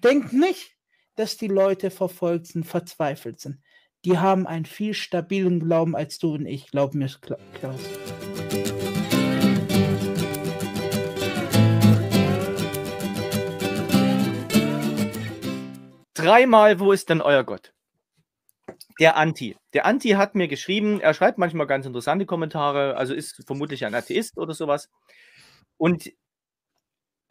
Denkt nicht, dass die Leute verfolgt sind, verzweifelt sind. Die haben einen viel stabilen Glauben als du und ich. Glaub mir, Klaus. Dreimal, wo ist denn euer Gott? Der Anti. Der Anti hat mir geschrieben, er schreibt manchmal ganz interessante Kommentare, also ist vermutlich ein Atheist oder sowas. Und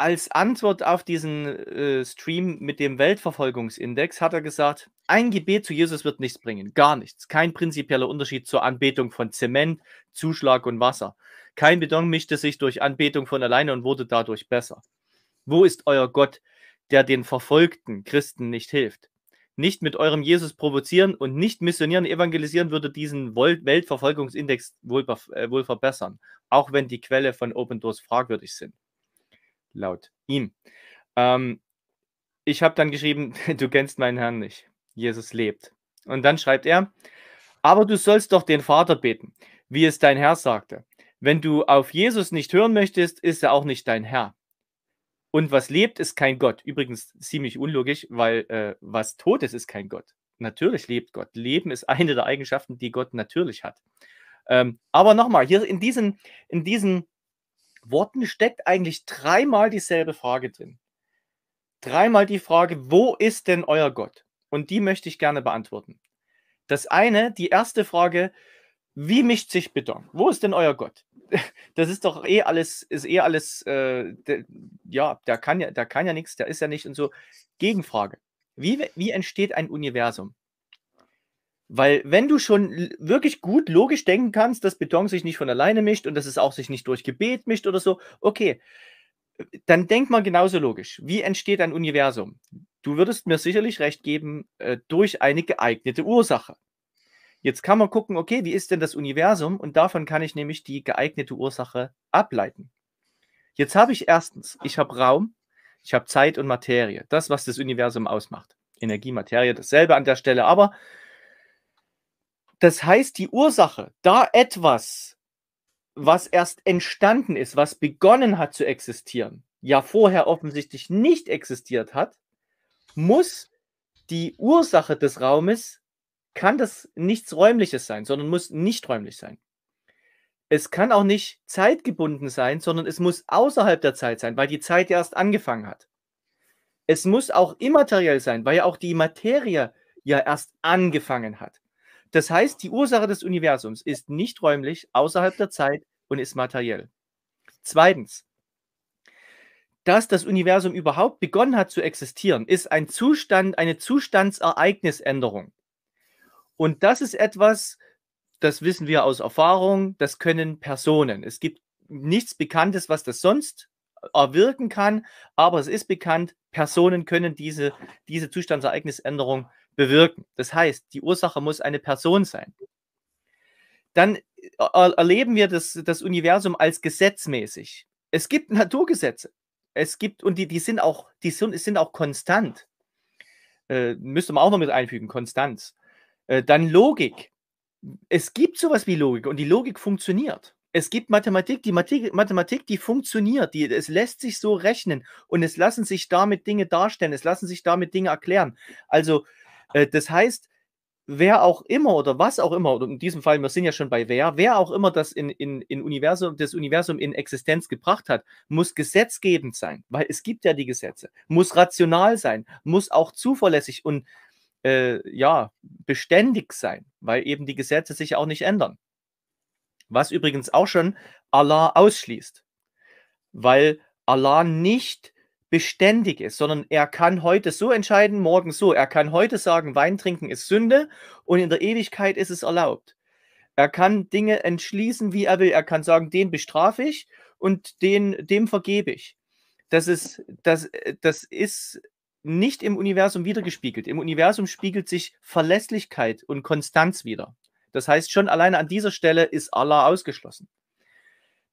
als Antwort auf diesen äh, Stream mit dem Weltverfolgungsindex hat er gesagt, ein Gebet zu Jesus wird nichts bringen, gar nichts. Kein prinzipieller Unterschied zur Anbetung von Zement, Zuschlag und Wasser. Kein Beton mischte sich durch Anbetung von alleine und wurde dadurch besser. Wo ist euer Gott, der den verfolgten Christen nicht hilft? Nicht mit eurem Jesus provozieren und nicht missionieren, evangelisieren würde diesen Weltverfolgungsindex wohl, äh, wohl verbessern, auch wenn die Quelle von Open Doors fragwürdig sind laut ihm. Ähm, ich habe dann geschrieben, du kennst meinen Herrn nicht. Jesus lebt. Und dann schreibt er, aber du sollst doch den Vater beten, wie es dein Herr sagte. Wenn du auf Jesus nicht hören möchtest, ist er auch nicht dein Herr. Und was lebt, ist kein Gott. Übrigens ziemlich unlogisch, weil äh, was tot ist, ist kein Gott. Natürlich lebt Gott. Leben ist eine der Eigenschaften, die Gott natürlich hat. Ähm, aber nochmal, hier in diesen, in diesen Worten steckt eigentlich dreimal dieselbe Frage drin. Dreimal die Frage, wo ist denn euer Gott? Und die möchte ich gerne beantworten. Das eine, die erste Frage, wie mischt sich Beton? Wo ist denn euer Gott? Das ist doch eh alles, ist eh alles, äh, de, ja, da kann ja, da kann ja nichts, da ist ja nicht und so. Gegenfrage. Wie, wie entsteht ein Universum? Weil wenn du schon wirklich gut logisch denken kannst, dass Beton sich nicht von alleine mischt und dass es auch sich nicht durch Gebet mischt oder so, okay, dann denk mal genauso logisch. Wie entsteht ein Universum? Du würdest mir sicherlich recht geben, äh, durch eine geeignete Ursache. Jetzt kann man gucken, okay, wie ist denn das Universum? Und davon kann ich nämlich die geeignete Ursache ableiten. Jetzt habe ich erstens, ich habe Raum, ich habe Zeit und Materie. Das, was das Universum ausmacht. Energie, Materie, dasselbe an der Stelle. Aber das heißt, die Ursache, da etwas, was erst entstanden ist, was begonnen hat zu existieren, ja vorher offensichtlich nicht existiert hat, muss die Ursache des Raumes, kann das nichts Räumliches sein, sondern muss nicht räumlich sein. Es kann auch nicht zeitgebunden sein, sondern es muss außerhalb der Zeit sein, weil die Zeit ja erst angefangen hat. Es muss auch immateriell sein, weil ja auch die Materie ja erst angefangen hat. Das heißt, die Ursache des Universums ist nicht räumlich, außerhalb der Zeit und ist materiell. Zweitens, dass das Universum überhaupt begonnen hat zu existieren, ist ein Zustand, eine Zustandsereignisänderung. Und das ist etwas, das wissen wir aus Erfahrung, das können Personen. Es gibt nichts Bekanntes, was das sonst erwirken kann, aber es ist bekannt, Personen können diese, diese Zustandsereignisänderung bewirken. Das heißt, die Ursache muss eine Person sein. Dann äh, er erleben wir das, das Universum als gesetzmäßig. Es gibt Naturgesetze. Es gibt, und die, die sind auch, die sind, sind auch konstant. Äh, müsste man auch noch mit einfügen, Konstanz. Äh, dann Logik. Es gibt sowas wie Logik und die Logik funktioniert. Es gibt Mathematik, die Mathematik, die funktioniert, die, es lässt sich so rechnen und es lassen sich damit Dinge darstellen, es lassen sich damit Dinge erklären. Also äh, das heißt, wer auch immer oder was auch immer, oder in diesem Fall, wir sind ja schon bei wer, wer auch immer das in, in, in Universum, das Universum in Existenz gebracht hat, muss gesetzgebend sein, weil es gibt ja die Gesetze, muss rational sein, muss auch zuverlässig und äh, ja, beständig sein, weil eben die Gesetze sich auch nicht ändern. Was übrigens auch schon Allah ausschließt, weil Allah nicht beständig ist, sondern er kann heute so entscheiden, morgen so. Er kann heute sagen, Wein trinken ist Sünde und in der Ewigkeit ist es erlaubt. Er kann Dinge entschließen, wie er will. Er kann sagen, den bestrafe ich und den, dem vergebe ich. Das ist, das, das ist nicht im Universum wiedergespiegelt. Im Universum spiegelt sich Verlässlichkeit und Konstanz wieder. Das heißt, schon alleine an dieser Stelle ist Allah ausgeschlossen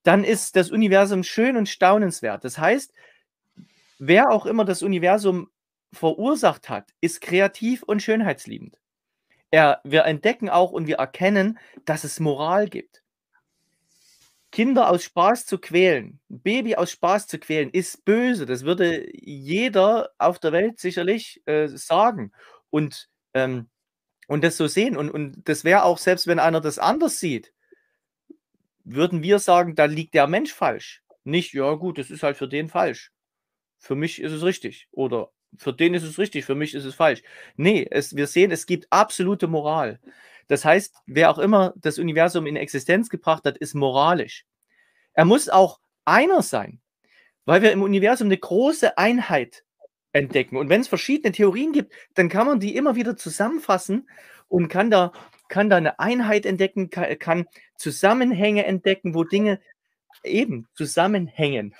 dann ist das Universum schön und staunenswert. Das heißt, wer auch immer das Universum verursacht hat, ist kreativ und schönheitsliebend. Er, wir entdecken auch und wir erkennen, dass es Moral gibt. Kinder aus Spaß zu quälen, Baby aus Spaß zu quälen, ist böse. Das würde jeder auf der Welt sicherlich äh, sagen und, ähm, und das so sehen. Und, und das wäre auch, selbst wenn einer das anders sieht, würden wir sagen, da liegt der Mensch falsch. Nicht, ja gut, das ist halt für den falsch für mich ist es richtig oder für den ist es richtig, für mich ist es falsch. Nee, es, wir sehen, es gibt absolute Moral. Das heißt, wer auch immer das Universum in Existenz gebracht hat, ist moralisch. Er muss auch einer sein, weil wir im Universum eine große Einheit entdecken. Und wenn es verschiedene Theorien gibt, dann kann man die immer wieder zusammenfassen und kann da, kann da eine Einheit entdecken, kann, kann Zusammenhänge entdecken, wo Dinge eben zusammenhängen.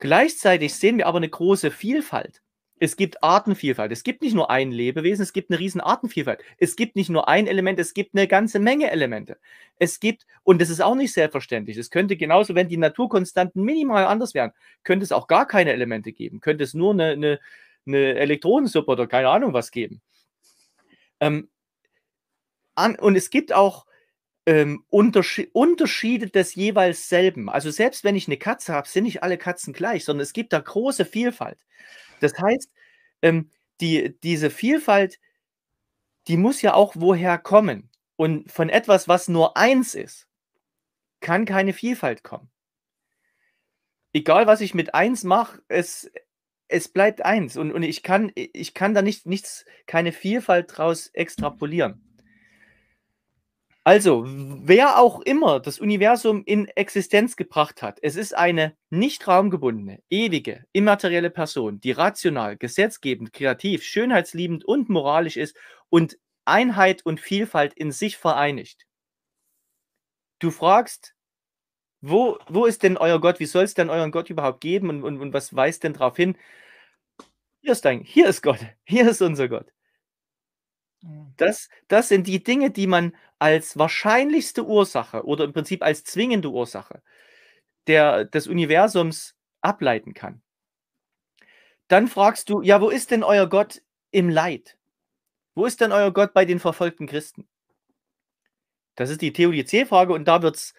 Gleichzeitig sehen wir aber eine große Vielfalt. Es gibt Artenvielfalt. Es gibt nicht nur ein Lebewesen, es gibt eine riesen Artenvielfalt. Es gibt nicht nur ein Element, es gibt eine ganze Menge Elemente. Es gibt, und das ist auch nicht selbstverständlich, es könnte genauso, wenn die Naturkonstanten minimal anders wären, könnte es auch gar keine Elemente geben, könnte es nur eine, eine, eine Elektronensuppe oder keine Ahnung was geben. Ähm, an, und es gibt auch ähm, Untersche Unterschiede des jeweils selben. Also selbst wenn ich eine Katze habe, sind nicht alle Katzen gleich, sondern es gibt da große Vielfalt. Das heißt, ähm, die, diese Vielfalt, die muss ja auch woher kommen. Und von etwas, was nur eins ist, kann keine Vielfalt kommen. Egal, was ich mit eins mache, es, es bleibt eins. Und, und ich kann, ich kann da nicht, nichts, keine Vielfalt draus extrapolieren. Also, wer auch immer das Universum in Existenz gebracht hat, es ist eine nicht raumgebundene, ewige, immaterielle Person, die rational, gesetzgebend, kreativ, schönheitsliebend und moralisch ist und Einheit und Vielfalt in sich vereinigt. Du fragst, wo, wo ist denn euer Gott? Wie soll es denn euren Gott überhaupt geben? Und, und, und was weist denn darauf hin? Hier ist dein, hier ist Gott, hier ist unser Gott. Mhm. Das, das sind die Dinge, die man als wahrscheinlichste Ursache oder im Prinzip als zwingende Ursache der, des Universums ableiten kann. Dann fragst du, ja, wo ist denn euer Gott im Leid? Wo ist denn euer Gott bei den verfolgten Christen? Das ist die Theodizee-Frage und da wird es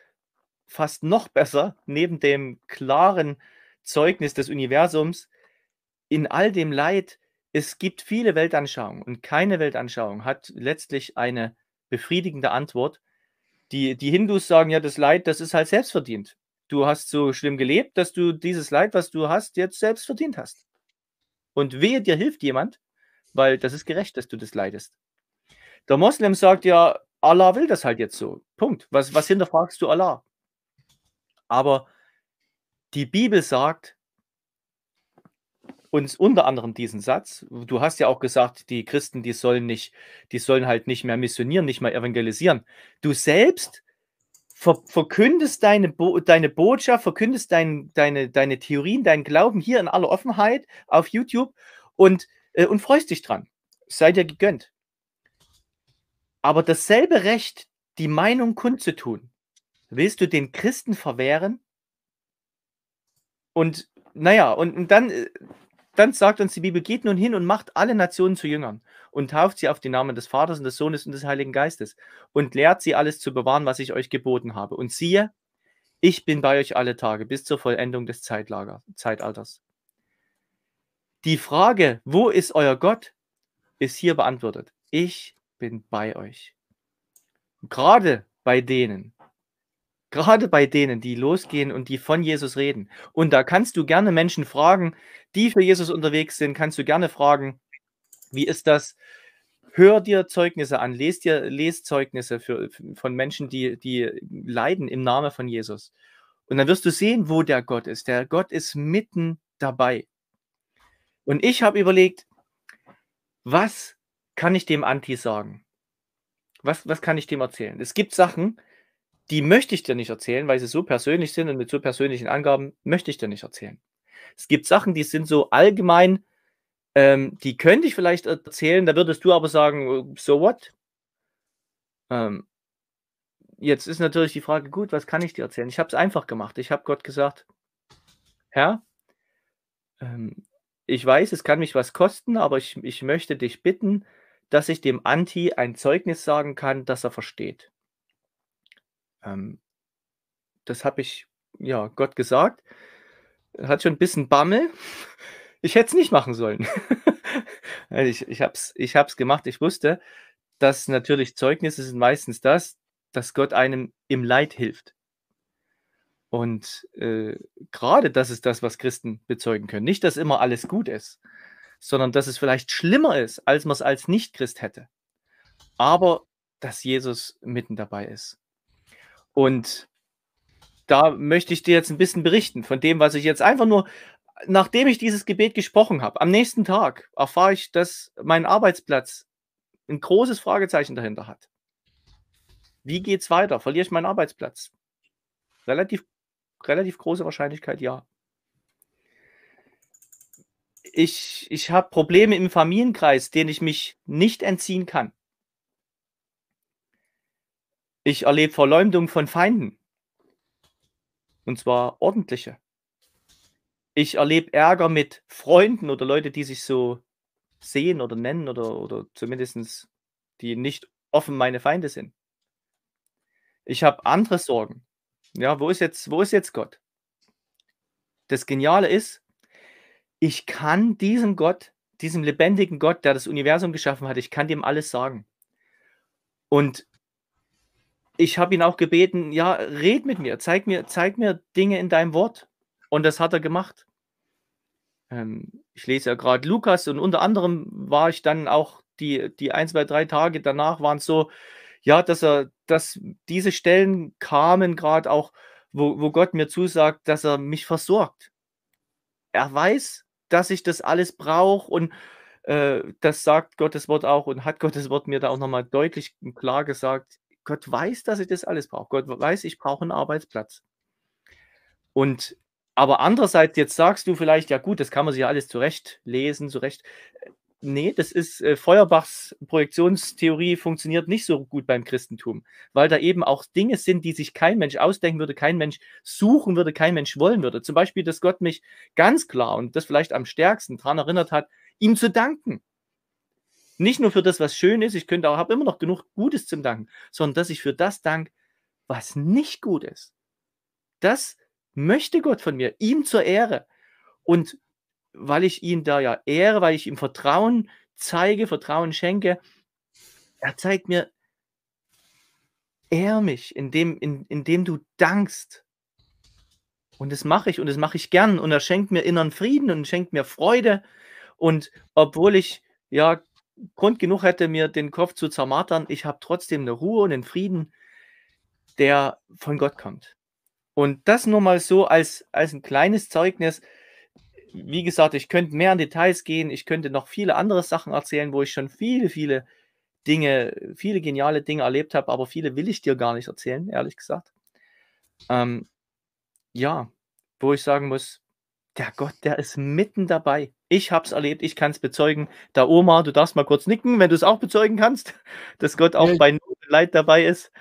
fast noch besser, neben dem klaren Zeugnis des Universums, in all dem Leid, es gibt viele Weltanschauungen und keine Weltanschauung hat letztlich eine befriedigende Antwort. Die, die Hindus sagen ja, das Leid, das ist halt selbstverdient. Du hast so schlimm gelebt, dass du dieses Leid, was du hast, jetzt selbst verdient hast. Und wehe, dir hilft jemand, weil das ist gerecht, dass du das leidest. Der Moslem sagt ja, Allah will das halt jetzt so. Punkt. Was, was hinterfragst du Allah? Aber die Bibel sagt, uns unter anderem diesen Satz. Du hast ja auch gesagt, die Christen, die sollen nicht, die sollen halt nicht mehr missionieren, nicht mehr evangelisieren. Du selbst ver verkündest deine, Bo deine Botschaft, verkündest dein, deine, deine Theorien, deinen Glauben hier in aller Offenheit auf YouTube und, äh, und freust dich dran. Sei dir gegönnt. Aber dasselbe Recht, die Meinung kundzutun, willst du den Christen verwehren? Und naja, und, und dann äh, dann sagt uns die Bibel, geht nun hin und macht alle Nationen zu Jüngern und tauft sie auf den Namen des Vaters und des Sohnes und des Heiligen Geistes und lehrt sie alles zu bewahren, was ich euch geboten habe. Und siehe, ich bin bei euch alle Tage bis zur Vollendung des Zeitlager, Zeitalters. Die Frage, wo ist euer Gott, ist hier beantwortet. Ich bin bei euch. Gerade bei denen, Gerade bei denen, die losgehen und die von Jesus reden. Und da kannst du gerne Menschen fragen, die für Jesus unterwegs sind, kannst du gerne fragen, wie ist das? Hör dir Zeugnisse an, lese dir Leszeugnisse für, von Menschen, die, die leiden im Namen von Jesus. Und dann wirst du sehen, wo der Gott ist. Der Gott ist mitten dabei. Und ich habe überlegt, was kann ich dem Anti sagen? Was, was kann ich dem erzählen? Es gibt Sachen, die möchte ich dir nicht erzählen, weil sie so persönlich sind und mit so persönlichen Angaben möchte ich dir nicht erzählen. Es gibt Sachen, die sind so allgemein, ähm, die könnte ich vielleicht erzählen, da würdest du aber sagen, äh, so what? Ähm, jetzt ist natürlich die Frage, gut, was kann ich dir erzählen? Ich habe es einfach gemacht. Ich habe Gott gesagt, Herr, ähm, ich weiß, es kann mich was kosten, aber ich, ich möchte dich bitten, dass ich dem Anti ein Zeugnis sagen kann, das er versteht. Ähm, das habe ich, ja, Gott gesagt. Hat schon ein bisschen Bammel. Ich hätte es nicht machen sollen. ich ich habe es ich hab's gemacht. Ich wusste, dass natürlich Zeugnisse sind meistens das, dass Gott einem im Leid hilft. Und äh, gerade das ist das, was Christen bezeugen können. Nicht, dass immer alles gut ist, sondern dass es vielleicht schlimmer ist, als man es als Nicht-Christ hätte. Aber dass Jesus mitten dabei ist. Und da möchte ich dir jetzt ein bisschen berichten von dem, was ich jetzt einfach nur, nachdem ich dieses Gebet gesprochen habe, am nächsten Tag erfahre ich, dass mein Arbeitsplatz ein großes Fragezeichen dahinter hat. Wie geht's weiter? Verliere ich meinen Arbeitsplatz? Relativ, relativ große Wahrscheinlichkeit, ja. Ich, ich habe Probleme im Familienkreis, denen ich mich nicht entziehen kann. Ich erlebe Verleumdung von Feinden. Und zwar ordentliche. Ich erlebe Ärger mit Freunden oder Leute, die sich so sehen oder nennen oder, oder zumindest die nicht offen meine Feinde sind. Ich habe andere Sorgen. Ja, wo ist jetzt, wo ist jetzt Gott? Das Geniale ist, ich kann diesem Gott, diesem lebendigen Gott, der das Universum geschaffen hat, ich kann dem alles sagen. Und ich habe ihn auch gebeten, ja, red mit mir, zeig mir, zeig mir Dinge in deinem Wort. Und das hat er gemacht. Ähm, ich lese ja gerade Lukas und unter anderem war ich dann auch die, die ein, zwei, drei Tage danach waren es so, ja, dass er, dass diese Stellen kamen gerade auch, wo, wo Gott mir zusagt, dass er mich versorgt. Er weiß, dass ich das alles brauche und äh, das sagt Gottes Wort auch und hat Gottes Wort mir da auch nochmal deutlich und klar gesagt, Gott weiß, dass ich das alles brauche. Gott weiß, ich brauche einen Arbeitsplatz. Und aber andererseits, jetzt sagst du vielleicht, ja gut, das kann man sich ja alles zurechtlesen, zurecht. Äh, nee, das ist äh, Feuerbachs Projektionstheorie funktioniert nicht so gut beim Christentum, weil da eben auch Dinge sind, die sich kein Mensch ausdenken würde, kein Mensch suchen würde, kein Mensch wollen würde. Zum Beispiel, dass Gott mich ganz klar und das vielleicht am stärksten daran erinnert hat, ihm zu danken. Nicht nur für das, was schön ist, ich könnte auch, habe immer noch genug Gutes zum Danken, sondern dass ich für das dank, was nicht gut ist. Das möchte Gott von mir, ihm zur Ehre. Und weil ich ihn da ja ehre, weil ich ihm Vertrauen zeige, Vertrauen schenke, er zeigt mir, ehr mich, indem, in, indem du dankst. Und das mache ich und das mache ich gern. Und er schenkt mir inneren Frieden und schenkt mir Freude. Und obwohl ich ja Grund genug hätte, mir den Kopf zu zermartern. Ich habe trotzdem eine Ruhe und einen Frieden, der von Gott kommt. Und das nur mal so als, als ein kleines Zeugnis. Wie gesagt, ich könnte mehr in Details gehen. Ich könnte noch viele andere Sachen erzählen, wo ich schon viele, viele Dinge, viele geniale Dinge erlebt habe, aber viele will ich dir gar nicht erzählen, ehrlich gesagt. Ähm, ja, wo ich sagen muss, der Gott, der ist mitten dabei. Ich habe es erlebt, ich kann es bezeugen. Da Oma, du darfst mal kurz nicken, wenn du es auch bezeugen kannst, dass Gott auch ja. bei Not Leid dabei ist.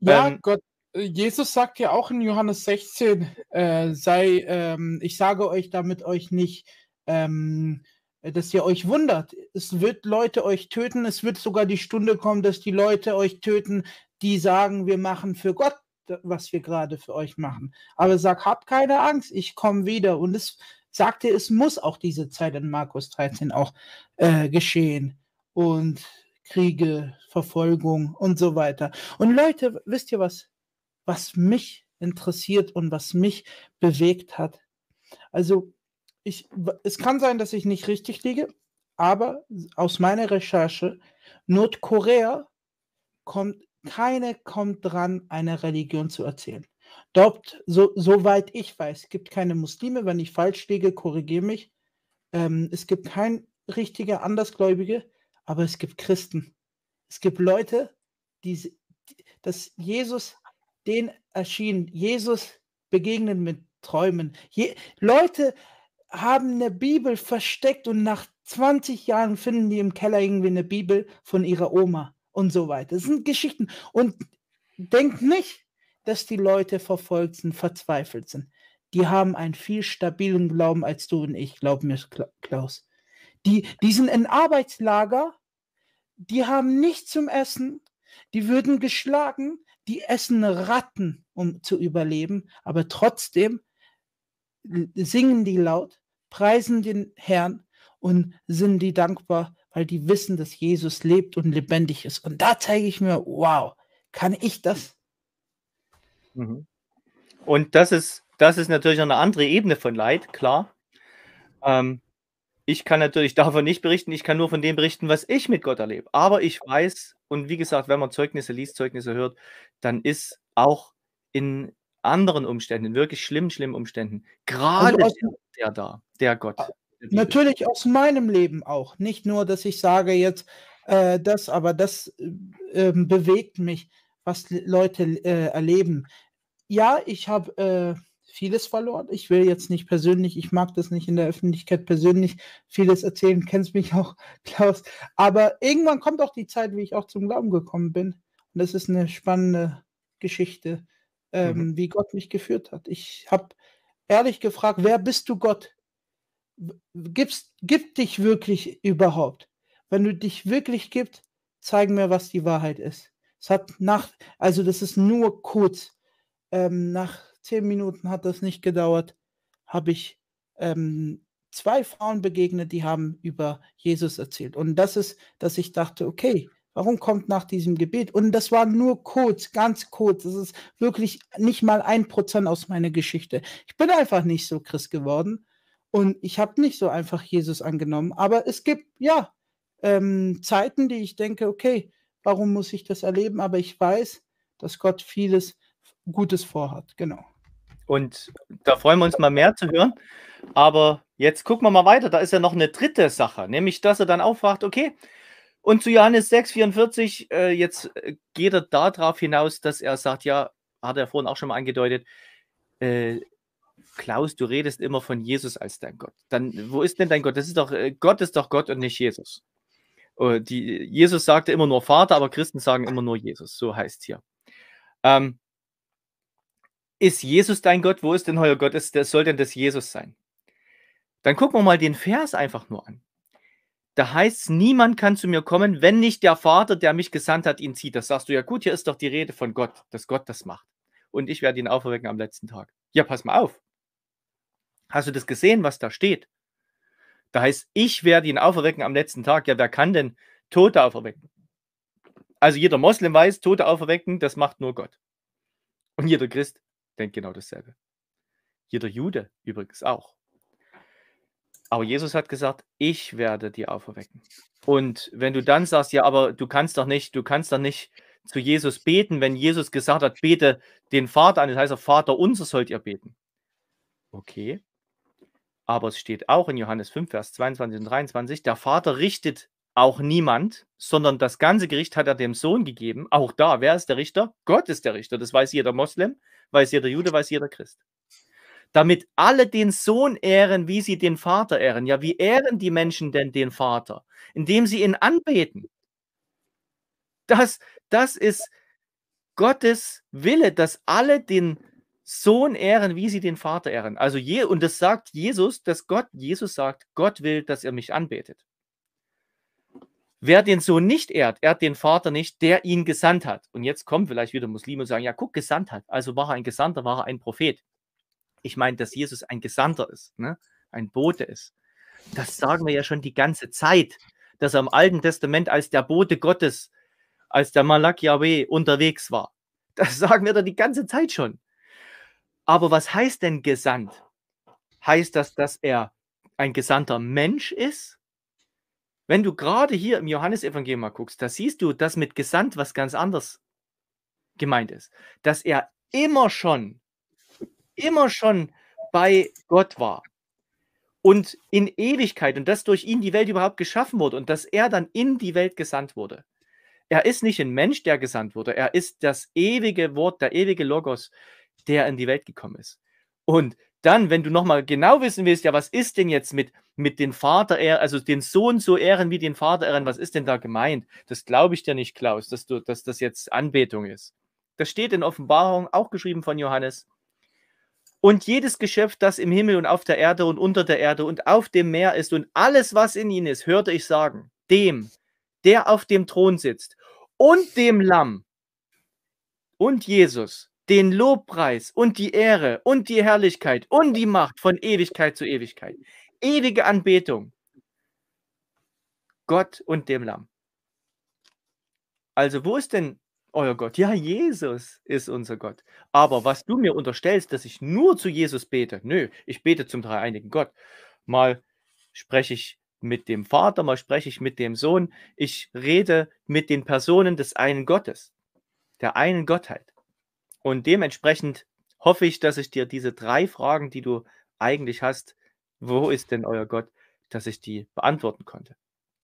Ja, ähm, Gott, Jesus sagt ja auch in Johannes 16, äh, sei, ähm, ich sage euch, damit euch nicht, ähm, dass ihr euch wundert. Es wird Leute euch töten, es wird sogar die Stunde kommen, dass die Leute euch töten, die sagen, wir machen für Gott was wir gerade für euch machen. Aber sag, habt keine Angst, ich komme wieder. Und es sagte, es muss auch diese Zeit in Markus 13 auch äh, geschehen. Und Kriege, Verfolgung und so weiter. Und Leute, wisst ihr was? Was mich interessiert und was mich bewegt hat. Also, ich, es kann sein, dass ich nicht richtig liege, aber aus meiner Recherche, Nordkorea kommt keine kommt dran, eine Religion zu erzählen. Dort, so, soweit ich weiß, gibt keine Muslime, wenn ich falsch liege, korrigiere mich. Ähm, es gibt kein richtiger Andersgläubige, aber es gibt Christen. Es gibt Leute, die, die dass Jesus den erschien. Jesus begegnet mit Träumen. Je, Leute haben eine Bibel versteckt und nach 20 Jahren finden die im Keller irgendwie eine Bibel von ihrer Oma und so weiter. Das sind Geschichten. Und denkt nicht, dass die Leute verfolgt sind, verzweifelt sind. Die haben einen viel stabilen Glauben als du und ich, glaub mir, Klaus. Die, die sind in Arbeitslager, die haben nichts zum Essen, die würden geschlagen, die essen Ratten, um zu überleben, aber trotzdem singen die laut, preisen den Herrn und sind die dankbar weil die wissen, dass Jesus lebt und lebendig ist. Und da zeige ich mir, wow, kann ich das? Mhm. Und das ist, das ist natürlich eine andere Ebene von Leid, klar. Ähm, ich kann natürlich davon nicht berichten, ich kann nur von dem berichten, was ich mit Gott erlebe. Aber ich weiß, und wie gesagt, wenn man Zeugnisse liest, Zeugnisse hört, dann ist auch in anderen Umständen, wirklich schlimmen, schlimmen Umständen, also gerade also der, der da, der Gott ah. Natürlich aus meinem Leben auch. Nicht nur, dass ich sage jetzt äh, das, aber das äh, ähm, bewegt mich, was Leute äh, erleben. Ja, ich habe äh, vieles verloren. Ich will jetzt nicht persönlich, ich mag das nicht in der Öffentlichkeit persönlich vieles erzählen, kennst mich auch, Klaus. Aber irgendwann kommt auch die Zeit, wie ich auch zum Glauben gekommen bin. Und das ist eine spannende Geschichte, ähm, mhm. wie Gott mich geführt hat. Ich habe ehrlich gefragt, wer bist du Gott? gibst, gib dich wirklich überhaupt. Wenn du dich wirklich gibst, zeig mir, was die Wahrheit ist. Es hat nach, also das ist nur kurz. Ähm, nach zehn Minuten hat das nicht gedauert, habe ich ähm, zwei Frauen begegnet, die haben über Jesus erzählt. Und das ist, dass ich dachte, okay, warum kommt nach diesem Gebet? Und das war nur kurz, ganz kurz. Das ist wirklich nicht mal ein Prozent aus meiner Geschichte. Ich bin einfach nicht so Christ geworden. Und ich habe nicht so einfach Jesus angenommen. Aber es gibt, ja, ähm, Zeiten, die ich denke, okay, warum muss ich das erleben? Aber ich weiß, dass Gott vieles Gutes vorhat. Genau. Und da freuen wir uns mal mehr zu hören. Aber jetzt gucken wir mal weiter. Da ist ja noch eine dritte Sache, nämlich dass er dann aufwacht, okay. Und zu Johannes 6,44, äh, jetzt äh, geht er darauf hinaus, dass er sagt, ja, hat er vorhin auch schon mal angedeutet, äh, Klaus, du redest immer von Jesus als dein Gott. Dann, wo ist denn dein Gott? Das ist doch, äh, Gott ist doch Gott und nicht Jesus. Oh, die, Jesus sagte immer nur Vater, aber Christen sagen immer nur Jesus. So heißt es hier. Ähm, ist Jesus dein Gott? Wo ist denn euer Gott? Ist, das soll denn das Jesus sein? Dann gucken wir mal den Vers einfach nur an. Da heißt es, niemand kann zu mir kommen, wenn nicht der Vater, der mich gesandt hat, ihn zieht. Das sagst du ja gut, hier ist doch die Rede von Gott, dass Gott das macht. Und ich werde ihn auferwecken am letzten Tag. Ja, pass mal auf. Hast du das gesehen, was da steht? Da heißt, ich werde ihn auferwecken am letzten Tag. Ja, wer kann denn Tote auferwecken? Also jeder Moslem weiß, Tote auferwecken, das macht nur Gott. Und jeder Christ denkt genau dasselbe. Jeder Jude übrigens auch. Aber Jesus hat gesagt, ich werde die auferwecken. Und wenn du dann sagst, ja, aber du kannst doch nicht, du kannst doch nicht zu Jesus beten, wenn Jesus gesagt hat, bete den Vater an, das heißt, Vater unser sollt ihr beten. Okay, aber es steht auch in Johannes 5, Vers 22 und 23, der Vater richtet auch niemand, sondern das ganze Gericht hat er dem Sohn gegeben. Auch da, wer ist der Richter? Gott ist der Richter. Das weiß jeder Moslem, weiß jeder Jude, weiß jeder Christ. Damit alle den Sohn ehren, wie sie den Vater ehren. Ja, wie ehren die Menschen denn den Vater? Indem sie ihn anbeten. Das, das ist Gottes Wille, dass alle den Sohn ehren, wie sie den Vater ehren. Also je, und das sagt Jesus, dass Gott, Jesus sagt, Gott will, dass ihr mich anbetet. Wer den Sohn nicht ehrt, ehrt den Vater nicht, der ihn gesandt hat. Und jetzt kommen vielleicht wieder Muslime und sagen, ja, guck, gesandt hat. Also war er ein Gesandter, war er ein Prophet. Ich meine, dass Jesus ein Gesandter ist, ne? ein Bote ist. Das sagen wir ja schon die ganze Zeit, dass er im Alten Testament als der Bote Gottes, als der Malak Yahweh unterwegs war. Das sagen wir da die ganze Zeit schon. Aber was heißt denn gesandt? Heißt das, dass er ein gesandter Mensch ist? Wenn du gerade hier im Johannesevangelium mal guckst, da siehst du, dass mit gesandt was ganz anderes gemeint ist. Dass er immer schon, immer schon bei Gott war und in Ewigkeit und dass durch ihn die Welt überhaupt geschaffen wurde und dass er dann in die Welt gesandt wurde. Er ist nicht ein Mensch, der gesandt wurde. Er ist das ewige Wort, der ewige Logos, der in die Welt gekommen ist. Und dann, wenn du nochmal genau wissen willst, ja, was ist denn jetzt mit, mit den Vater, also den Sohn so ehren wie den Vater ehren, was ist denn da gemeint? Das glaube ich dir nicht, Klaus, dass, du, dass das jetzt Anbetung ist. Das steht in Offenbarung, auch geschrieben von Johannes. Und jedes Geschöpf, das im Himmel und auf der Erde und unter der Erde und auf dem Meer ist und alles, was in ihnen ist, hörte ich sagen, dem, der auf dem Thron sitzt und dem Lamm und Jesus den Lobpreis und die Ehre und die Herrlichkeit und die Macht von Ewigkeit zu Ewigkeit. Ewige Anbetung. Gott und dem Lamm. Also wo ist denn euer Gott? Ja, Jesus ist unser Gott. Aber was du mir unterstellst, dass ich nur zu Jesus bete, nö, ich bete zum dreieinigen Gott. Mal spreche ich mit dem Vater, mal spreche ich mit dem Sohn. Ich rede mit den Personen des einen Gottes, der einen Gottheit. Und dementsprechend hoffe ich, dass ich dir diese drei Fragen, die du eigentlich hast, wo ist denn euer Gott, dass ich die beantworten konnte.